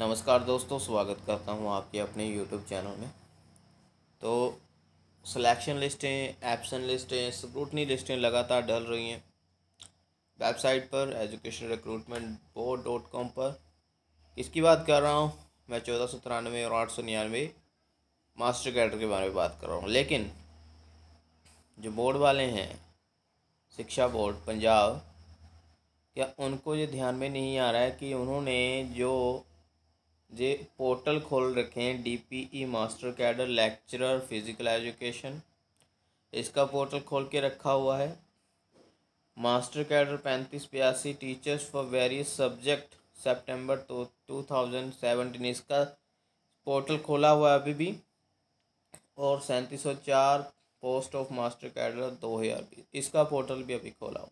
नमस्कार दोस्तों स्वागत करता हूँ आपके अपने यूट्यूब चैनल में तो सिलेक्शन लिस्टें एप्सन लिस्टें स्क्रूटनी लिस्टें लगातार डल रही हैं वेबसाइट पर education recruitment board dot com पर इसकी बात कर रहा हूँ मैं चौदह सौ तिरानवे और आठ सौ निन्यानवे मास्टर कैडर के बारे में बात कर रहा हूँ लेकिन जो बोर्ड वाले हैं शिक्षा बोर्ड पंजाब क्या उनको ये ध्यान में नहीं आ रहा है कि उन्होंने जो जे पोर्टल खोल रखे हैं DPE master cadre lecturer physical education इसका पोर्टल खोल के रखा हुआ है मास्टर कैडर पैंतीस बयासी teachers for various subject September two thousand seventeen इसका पोर्टल खोला हुआ है अभी भी और सैंतीस सौ चार पोस्ट ऑफ मास्टर कैडर दो हज़ार बीस इसका पोर्टल भी अभी खोला हुआ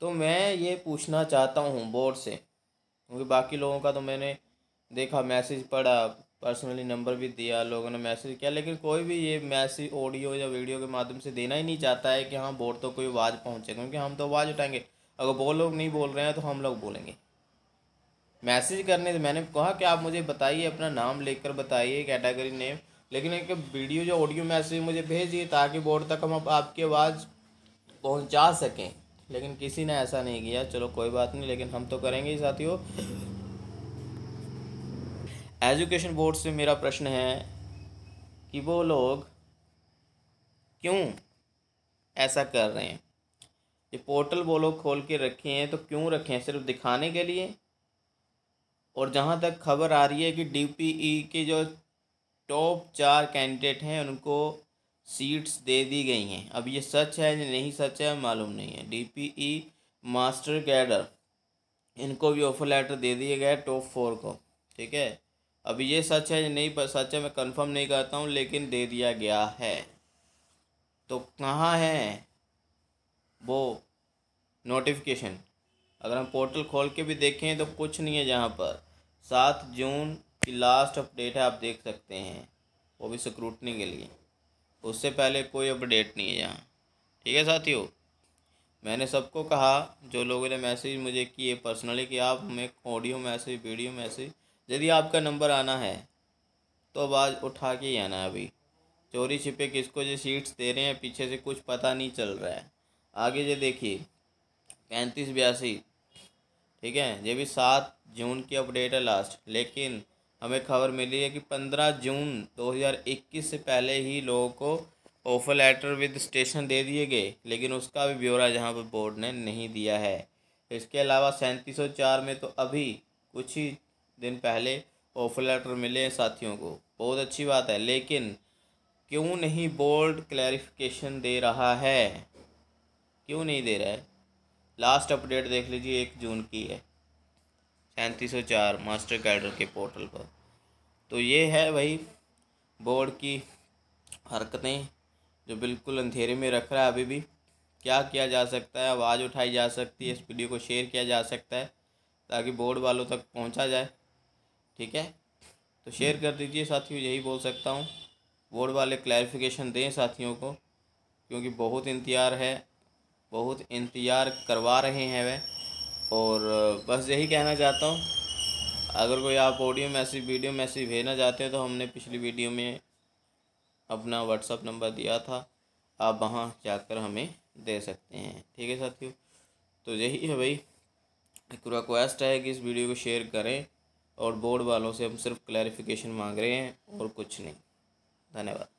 तो मैं ये पूछना चाहता हूँ बोर्ड से क्योंकि बाकी लोगों का तो मैंने देखा मैसेज पढ़ा पर्सनली नंबर भी दिया लोगों ने मैसेज किया लेकिन कोई भी ये मैसेज ऑडियो या वीडियो के माध्यम से देना ही नहीं चाहता है कि हाँ बोर्ड तो कोई आवाज़ पहुँचे क्योंकि हम तो आवाज़ उठाएंगे अगर वो लोग नहीं बोल रहे हैं तो हम लोग बोलेंगे मैसेज करने से मैंने कहा कि आप मुझे बताइए अपना नाम लेकर बताइए कैटेगरी नेम लेकिन एक वीडियो जो ऑडियो मैसेज मुझे भेजिए ताकि बोर्ड तक हम आपकी आवाज़ पहुंचा सकें लेकिन किसी ने ऐसा नहीं किया चलो कोई बात नहीं लेकिन हम तो करेंगे ही साथियों एजुकेशन बोर्ड से मेरा प्रश्न है कि वो लोग क्यों ऐसा कर रहे हैं ये पोर्टल वो लोग खोल के रखे हैं तो क्यों रखे हैं सिर्फ दिखाने के लिए और जहाँ तक खबर आ रही है कि डीपीई e के जो टॉप चार कैंडिडेट हैं उनको सीट्स दे दी गई हैं अब ये सच है या नहीं सच है मालूम नहीं है डीपीई e, मास्टर कैडर इनको भी ऑफर लेटर दे दिए गए टॉप फोर को ठीक है अब ये सच है नहीं पर सच है मैं कंफर्म नहीं करता हूँ लेकिन दे दिया गया है तो कहाँ है वो नोटिफिकेशन अगर हम पोर्टल खोल के भी देखें तो कुछ नहीं है जहाँ पर सात जून की लास्ट अपडेट है आप देख सकते हैं वो भी स्क्रूटनी के लिए उससे पहले कोई अपडेट नहीं है यहाँ ठीक है साथियों मैंने सबको कहा जो लोगों ने मैसेज मुझे किए पर्सनली कि आप हमें ऑडियो मैसेज वीडियो मैसेज यदि आपका नंबर आना है तो आवाज़ उठा के ही आना है अभी चोरी छिपे किसको जो सीट्स दे रहे हैं पीछे से कुछ पता नहीं चल रहा है आगे जो देखिए पैंतीस बयासी ठीक है ये भी सात जून की अपडेट है लास्ट लेकिन हमें खबर मिली है कि पंद्रह जून 2021 से पहले ही लोगों को ऑफर लेटर विद स्टेशन दे दिए गए लेकिन उसका भी ब्यौरा जहाँ पर बोर्ड ने नहीं दिया है इसके अलावा सैंतीस में तो अभी कुछ ही दिन पहले ऑफर लेटर मिले हैं साथियों को बहुत अच्छी बात है लेकिन क्यों नहीं बोर्ड क्लैरिफिकेशन दे रहा है क्यों नहीं दे रहा है लास्ट अपडेट देख लीजिए एक जून की है सैंतीस सौ चार मास्टर कैडर के पोर्टल पर तो ये है भाई बोर्ड की हरकतें जो बिल्कुल अंधेरे में रख रहा है अभी भी क्या किया जा सकता है आवाज़ उठाई जा सकती है इस वीडियो को शेयर किया जा सकता है ताकि बोर्ड वालों तक पहुंचा जाए ठीक है तो शेयर कर दीजिए साथियों यही बोल सकता हूँ बोर्ड वाले क्लैरिफिकेशन दें साथियों को क्योंकि बहुत इंतज़ार है बहुत इंतज़ार करवा रहे हैं वह और बस यही कहना चाहता हूँ अगर कोई आप ऑडियो मैसेज वीडियो मैसेज भेजना चाहते हैं तो हमने पिछली वीडियो में अपना व्हाट्सअप नंबर दिया था आप वहाँ जाकर हमें दे सकते हैं ठीक है साथियों तो यही है भाई एक रिक्वेस्ट है कि इस वीडियो को शेयर करें और बोर्ड वालों से हम सिर्फ क्लैरिफिकेशन मांग रहे हैं और कुछ नहीं धन्यवाद